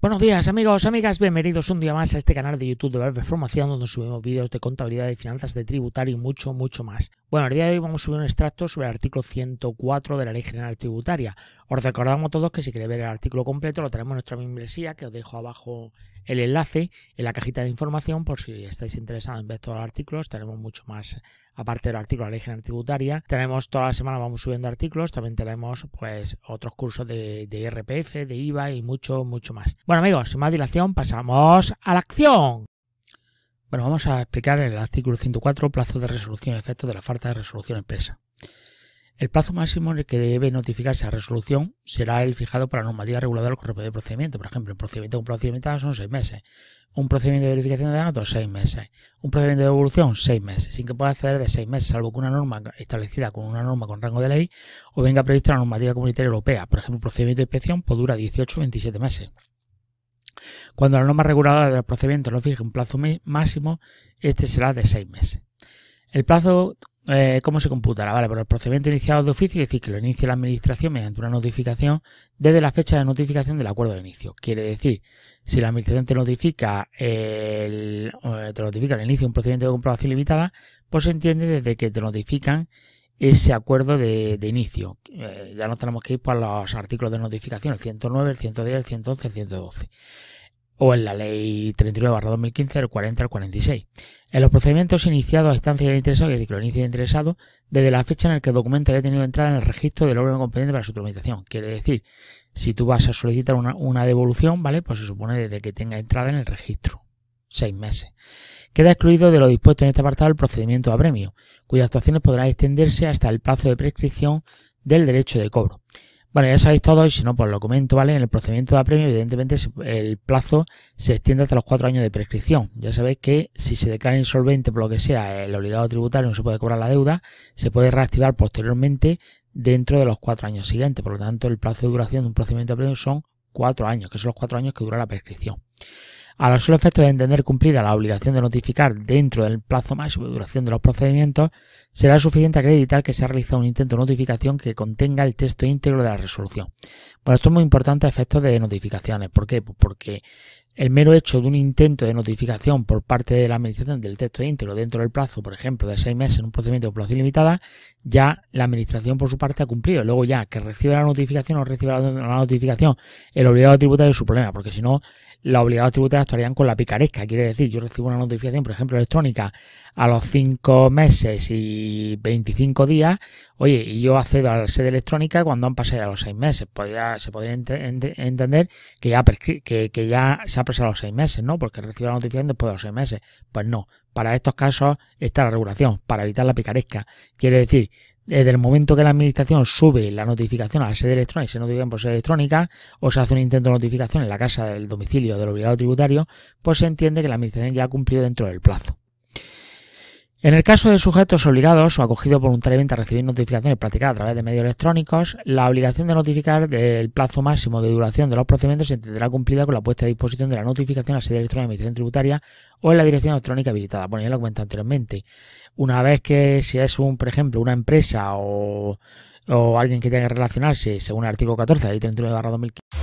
Buenos días amigos, amigas, bienvenidos un día más a este canal de YouTube de Valve Formación donde subimos vídeos de contabilidad y finanzas de tributario y mucho, mucho más. Bueno, el día de hoy vamos a subir un extracto sobre el artículo 104 de la Ley General Tributaria. Os recordamos todos que si queréis ver el artículo completo lo tenemos en nuestra membresía que os dejo abajo el enlace en la cajita de información por si estáis interesados en ver todos los artículos. Tenemos mucho más aparte del artículo de la Ley General Tributaria. Tenemos toda la semana vamos subiendo artículos, también tenemos pues otros cursos de, de IRPF, de IVA y mucho, mucho más amigos, sin más dilación, pasamos a la acción. Bueno, vamos a explicar el artículo 104, plazo de resolución y efectos de la falta de resolución empresa. El plazo máximo en el que debe notificarse la resolución será el fijado por la normativa reguladora del de procedimiento. Por ejemplo, un procedimiento son seis meses. Un procedimiento de verificación de datos, seis meses. Un procedimiento de devolución seis meses. Sin que pueda acceder de seis meses, salvo que una norma establecida con una norma con rango de ley o venga prevista la normativa comunitaria europea. Por ejemplo, un procedimiento de inspección puede dura 18 o 27 meses. Cuando la norma reguladora del procedimiento lo fije un plazo máximo, este será de seis meses. El plazo, eh, ¿cómo se computará? Vale, por pues el procedimiento iniciado de oficio, es decir, que lo inicie la administración mediante una notificación desde la fecha de notificación del acuerdo de inicio. Quiere decir, si la administración te notifica el, eh, notifica el inicio de un procedimiento de comprobación limitada, pues se entiende desde que te notifican ese acuerdo de, inicio. Eh, ya no tenemos que ir para los artículos de notificación, el 109, el 110, el 111, el 112 o en la Ley 39-2015 del 40 al 46. En los procedimientos iniciados a instancia del interesado, es decir, que del interesado, desde la fecha en la que el documento haya tenido entrada en el registro del órgano competente para su tramitación. Quiere decir, si tú vas a solicitar una, una devolución, ¿vale? Pues se supone desde que tenga entrada en el registro. Seis meses. Queda excluido de lo dispuesto en este apartado el procedimiento a premio, cuyas actuaciones podrán extenderse hasta el plazo de prescripción del derecho de cobro. Bueno, ya sabéis todo y si no, pues lo comento, ¿vale? En el procedimiento de apremio, evidentemente, el plazo se extiende hasta los cuatro años de prescripción. Ya sabéis que si se declara insolvente por lo que sea, el obligado tributario no se puede cobrar la deuda, se puede reactivar posteriormente dentro de los cuatro años siguientes. Por lo tanto, el plazo de duración de un procedimiento de apremio son cuatro años, que son los cuatro años que dura la prescripción. A los solo efectos de entender cumplida la obligación de notificar dentro del plazo máximo de duración de los procedimientos, será suficiente acreditar que se ha realizado un intento de notificación que contenga el texto íntegro de la resolución. Bueno, esto es muy importante a efectos de notificaciones. ¿Por qué? Pues porque el mero hecho de un intento de notificación por parte de la administración del texto íntegro dentro del plazo, por ejemplo, de seis meses en un procedimiento de población limitada, ya la administración por su parte ha cumplido. Luego ya que recibe la notificación o reciba la notificación, el obligado tributario es su problema, porque si no, la obligados tributarios actuarían con la picaresca. Quiere decir, yo recibo una notificación, por ejemplo, electrónica, a los 5 meses y 25 días, oye, y yo accedo a la sede electrónica cuando han pasado ya los 6 meses. Pues se podría entender que ya, que ya se ha pasado los 6 meses, ¿no? Porque recibo la notificación después de los 6 meses. Pues no, para estos casos está la regulación, para evitar la picaresca. Quiere decir, eh, desde el momento que la administración sube la notificación a la sede electrónica, se notifica por sede electrónica, o se hace un intento de notificación en la casa del domicilio del obligado tributario, pues se entiende que la administración ya ha cumplido dentro del plazo. En el caso de sujetos obligados o acogidos voluntariamente a recibir notificaciones practicadas a través de medios electrónicos, la obligación de notificar del plazo máximo de duración de los procedimientos se tendrá cumplida con la puesta a disposición de la notificación a la sede electrónica de la Administración Tributaria o en la dirección electrónica habilitada. Bueno, ya lo comentado anteriormente. Una vez que si es un, por ejemplo, una empresa o, alguien que tenga que relacionarse según el artículo 14 y 39 2015.